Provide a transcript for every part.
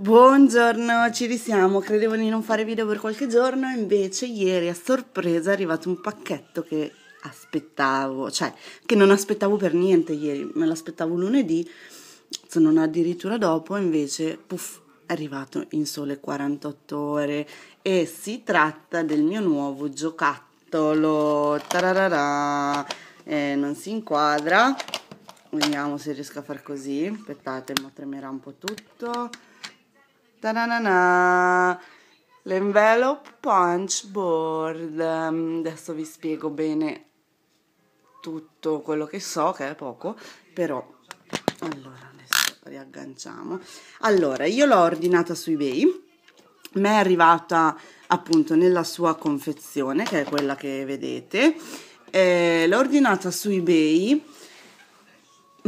Buongiorno, ci risiamo. Credevo di non fare video per qualche giorno, invece ieri a sorpresa è arrivato un pacchetto che aspettavo, cioè che non aspettavo per niente ieri, me l'aspettavo lunedì, se non addirittura dopo, invece puff, è arrivato in sole 48 ore e si tratta del mio nuovo giocattolo. Tararara. Eh, non si inquadra. Vediamo se riesco a far così. Aspettate, ma tremerà un po' tutto Ta-da-na-na. L'envelope punch board. Mm, adesso vi spiego bene tutto quello che so, che è poco, però... Allora, adesso riagganciamo. Allora, io l'ho ordinata su eBay. Mi è arrivata appunto nella sua confezione, che è quella che vedete. Eh, l'ho ordinata su eBay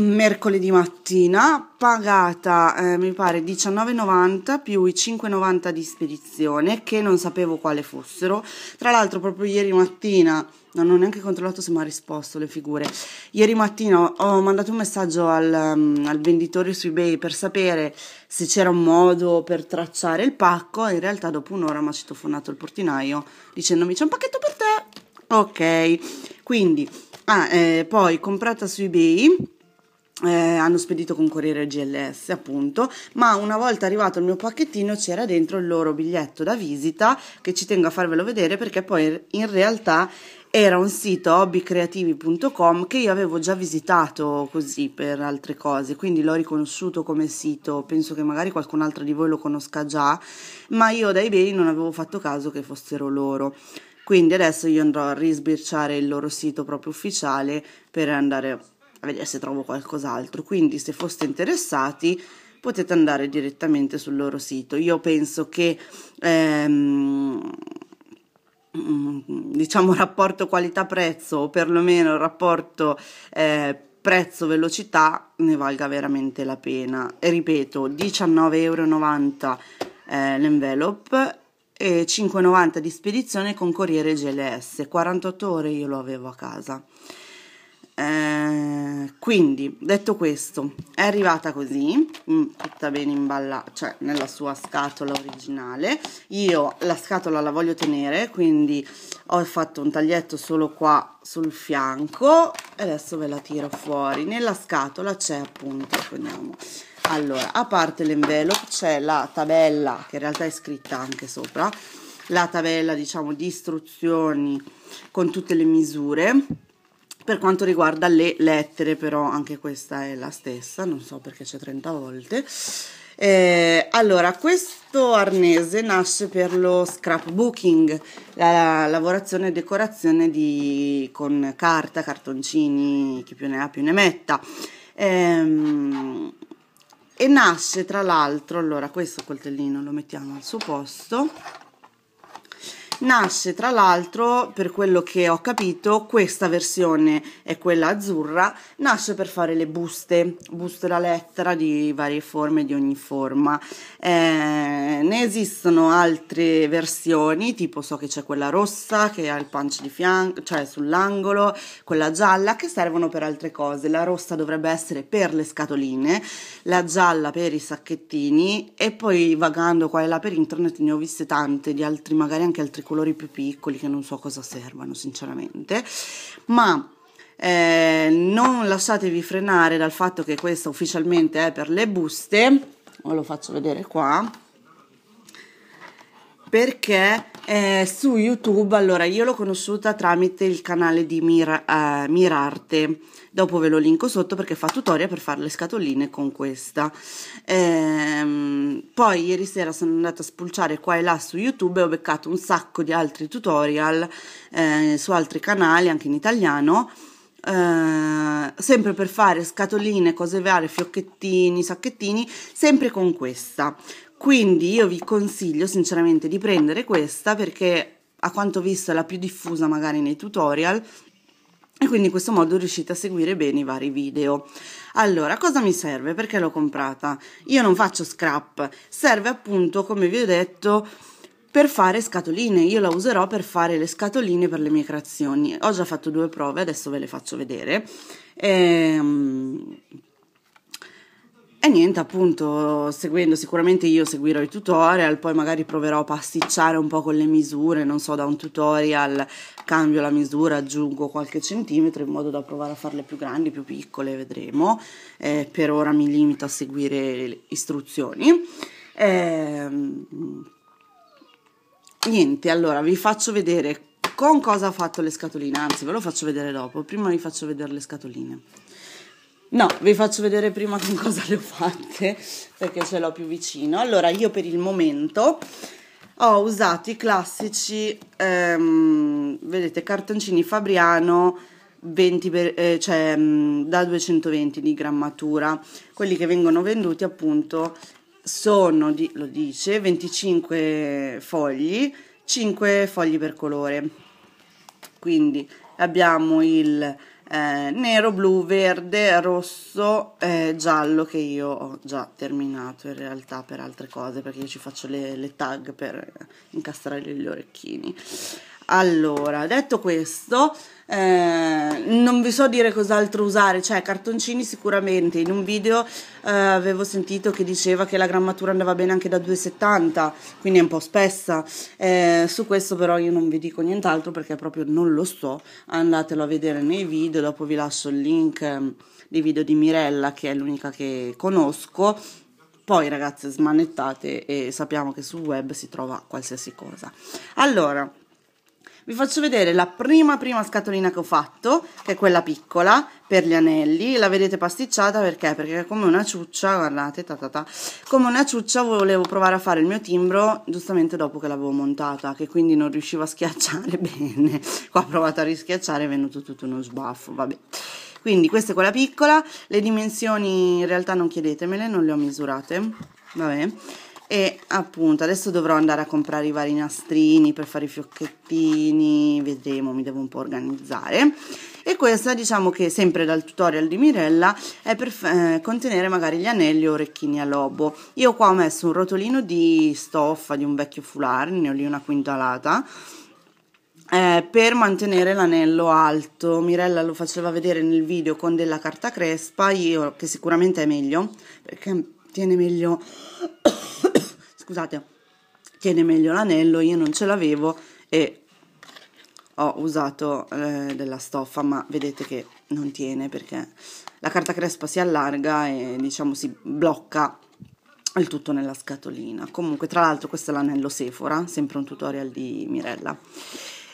mercoledì mattina, pagata eh, mi pare 19,90 più i 5,90 di spedizione che non sapevo quale fossero. Tra l'altro proprio ieri mattina, non ho neanche controllato se mi ha risposto le figure, ieri mattina ho mandato un messaggio al, um, al venditore su eBay per sapere se c'era un modo per tracciare il pacco in realtà dopo un'ora mi ha citofonato il portinaio dicendomi c'è un pacchetto per te. Ok, quindi... Ah, eh, poi comprata su eBay eh, hanno spedito con Corriere GLS appunto, ma una volta arrivato il mio pacchettino c'era dentro il loro biglietto da visita che ci tengo a farvelo vedere perché poi in realtà era un sito hobbycreativi.com che io avevo già visitato così per altre cose, quindi l'ho riconosciuto come sito, penso che magari qualcun altro di voi lo conosca già, ma io dai beni non avevo fatto caso che fossero loro. Quindi adesso io andrò a risbirciare il loro sito proprio ufficiale per andare a vedere se trovo qualcos'altro. Quindi se foste interessati potete andare direttamente sul loro sito. Io penso che ehm, mm, diciamo rapporto qualità-prezzo o perlomeno rapporto eh, prezzo-velocità ne valga veramente la pena. E ripeto, 19,90 euro eh, l'envelope e 5,90 di spedizione con corriere GLS. 48 ore io lo avevo a casa. Eh, quindi, detto questo, è arrivata così, mm, tutta bene imballata, cioè nella sua scatola originale. Io la scatola la voglio tenere, quindi ho fatto un taglietto solo qua sul fianco e adesso ve la tiro fuori. Nella scatola c'è appunto, prendiamo, allora, a parte l'envelope c'è la tabella, che in realtà è scritta anche sopra, la tabella, diciamo, di istruzioni con tutte le misure per quanto riguarda le lettere, però, anche questa è la stessa, non so perché c'è 30 volte. Eh, allora, questo arnese nasce per lo scrapbooking, la lavorazione e decorazione di, con carta, cartoncini, chi più ne ha più ne metta. Eh, e nasce tra l'altro, allora questo coltellino lo mettiamo al suo posto nasce tra l'altro, per quello che ho capito, questa versione è quella azzurra, nasce per fare le buste, buste da lettera di varie forme, di ogni forma. Eh, ne esistono altre versioni, tipo so che c'è quella rossa che ha il punch di fianco, cioè sull'angolo, quella gialla che servono per altre cose. La rossa dovrebbe essere per le scatoline, la gialla per i sacchettini e poi vagando qua e là per internet ne ho viste tante di altri magari anche altri colori più piccoli che non so cosa servano sinceramente, ma eh, non lasciatevi frenare dal fatto che questa ufficialmente è per le buste, ve lo faccio vedere qua, perché eh, su YouTube, allora io l'ho conosciuta tramite il canale di Mir- eh, Mirarte, dopo ve lo linko sotto perché fa tutorial per fare le scatoline con questa. Eh, poi ieri sera sono andata a spulciare qua e là su YouTube e ho beccato un sacco di altri tutorial eh, su altri canali, anche in italiano. Eh, sempre per fare scatoline, cose varie, fiocchettini, sacchettini, sempre con questa. Quindi io vi consiglio sinceramente di prendere questa perché a quanto visto è la più diffusa magari nei tutorial e quindi in questo modo riuscite a seguire bene i vari video. Allora, cosa mi serve? Perché l'ho comprata? Io non faccio scrap, serve appunto, come vi ho detto, per fare scatoline. Io la userò per fare le scatoline per le mie creazioni. Ho già fatto due prove, adesso ve le faccio vedere. Ehm, e niente, appunto, seguendo sicuramente io seguirò i tutorial, poi magari proverò a pasticciare un po' con le misure, non so, da un tutorial cambio la misura, aggiungo qualche centimetro in modo da provare a farle più grandi, più piccole, vedremo. Eh, per ora mi limito a seguire le istruzioni. Eh, niente, allora vi faccio vedere con cosa ho fatto le scatoline, anzi ve lo faccio vedere dopo, prima vi faccio vedere le scatoline. No, vi faccio vedere prima con cosa le ho fatte perché ce l'ho più vicino. Allora, io per il momento ho usato i classici, ehm, vedete, cartoncini Fabriano 20 per, eh, cioè, mm, da 220 di grammatura. Quelli che vengono venduti appunto sono, di, lo dice, 25 fogli, 5 fogli per colore. Quindi abbiamo il eh, nero, blu, verde, rosso, eh, giallo che io ho già terminato in realtà per altre cose perché io ci faccio le, le tag per incastrare gli orecchini allora detto questo eh, non vi so dire cos'altro usare, cioè cartoncini sicuramente, in un video eh, avevo sentito che diceva che la grammatura andava bene anche da 2,70, quindi è un po' spessa, eh, su questo però io non vi dico nient'altro perché proprio non lo so, andatelo a vedere nei video, dopo vi lascio il link ehm, dei video di Mirella che è l'unica che conosco, poi ragazze smanettate e sappiamo che sul web si trova qualsiasi cosa. Allora, vi faccio vedere la prima prima scatolina che ho fatto che è quella piccola per gli anelli la vedete pasticciata perché perché come una ciuccia guardate ta ta ta come una ciuccia volevo provare a fare il mio timbro giustamente dopo che l'avevo montata che quindi non riuscivo a schiacciare bene qua ho provato a rischiacciare è venuto tutto uno sbaffo vabbè quindi questa è quella piccola le dimensioni in realtà non chiedetemele non le ho misurate vabbè e appunto adesso dovrò andare a comprare i vari nastrini per fare i fiocchettini vedremo mi devo un po' organizzare e questa diciamo che sempre dal tutorial di Mirella è per eh, contenere magari gli anelli o orecchini a lobo io qua ho messo un rotolino di stoffa di un vecchio foulard ne ho lì una quintalata eh, per mantenere l'anello alto. Mirella lo faceva vedere nel video con della carta crespa, io che sicuramente è meglio perché tiene meglio scusate, tiene meglio l'anello, io non ce l'avevo e ho usato eh, della stoffa, ma vedete che non tiene perché la carta crespa si allarga e diciamo si blocca il tutto nella scatolina. Comunque, tra l'altro, questo è l'anello Sephora, sempre un tutorial di Mirella.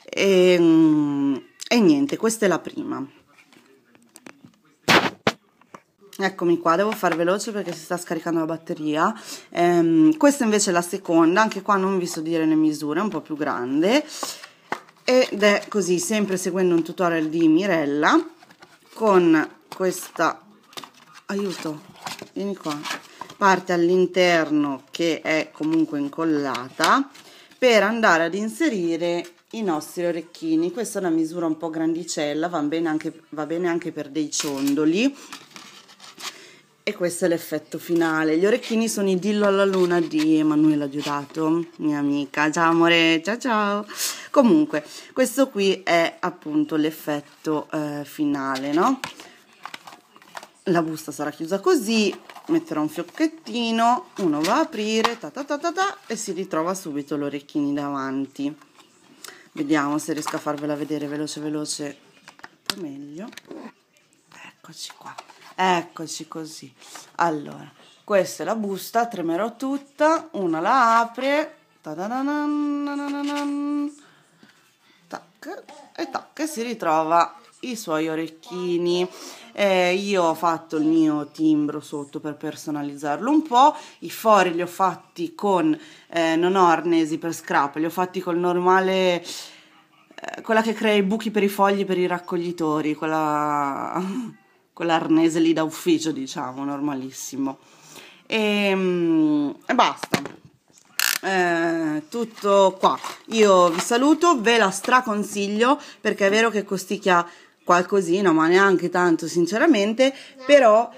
E, ehm, e niente, questa è la prima. Eccomi qua, devo far veloce perché si sta scaricando la batteria. Ehm, questa invece è la seconda, anche qua non vi so dire le misure, è un po' più grande. Ed è così, sempre seguendo un tutorial di Mirella, con questa... Aiuto, vieni qua. Parte all'interno che è comunque incollata per andare ad inserire i nostri orecchini. Questa è una misura un po' grandicella, va bene anche, va bene anche per dei ciondoli e questo è l'effetto finale. Gli orecchini sono i Dillo alla Luna di Emanuela Diodato, mia amica. Ciao amore, ciao ciao. Comunque, questo qui è appunto l'effetto eh, finale, no? La busta sarà chiusa così, metterò un fiocchettino, uno va a aprire, ta ta ta ta, ta e si ritrova subito l'orecchini davanti. Vediamo se riesco a farvela vedere veloce veloce, meglio. Eccoci qua. Eccoci così. Allora, questa è la busta, tremerò tutta, una la apre, tac, e tac, e si ritrova i suoi orecchini. Eh, io ho fatto il mio timbro sotto per personalizzarlo un po', i fori li ho fatti con, eh, non ho arnesi per scrap, li ho fatti col normale eh, quella che crea i buchi per i fogli per i raccoglitori, quella quell'arnese lì da ufficio, diciamo, normalissimo. E, ehm, e basta. Eh, tutto qua. Io vi saluto, ve la straconsiglio perché è vero che costicchia qualcosina, ma neanche tanto sinceramente, però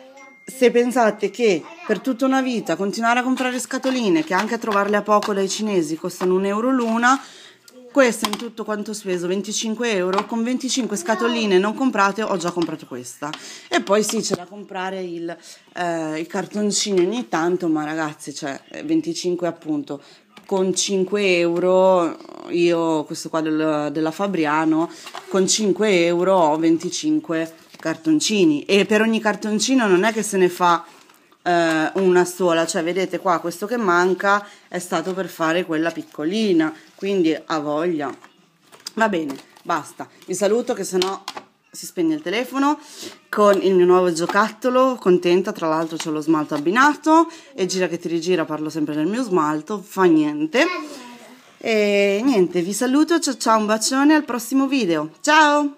se pensate che per tutta una vita continuare a comprare scatoline, che anche a trovarle a poco dai cinesi costano un euro l'una, questa in tutto quanto speso 25 euro, con 25 scatoline non comprate ho già comprato questa. E poi sì, c'è da comprare il, eh, il cartoncino ogni tanto, ma ragazzi, cioè 25 eh, appunto con 5 euro, io questo qua del, della Fabriano, con 5 euro ho 25 cartoncini e per ogni cartoncino non è che se ne fa eh, una sola, cioè vedete qua questo che manca è stato per fare quella piccolina, quindi ha voglia. Va bene, basta, vi saluto che sennò si spegne il telefono con il mio nuovo giocattolo, contenta, tra l'altro c'è lo smalto abbinato e gira che ti rigira parlo sempre del mio smalto, fa niente. E niente, vi saluto, ciao ciao, un bacione al prossimo video, ciao!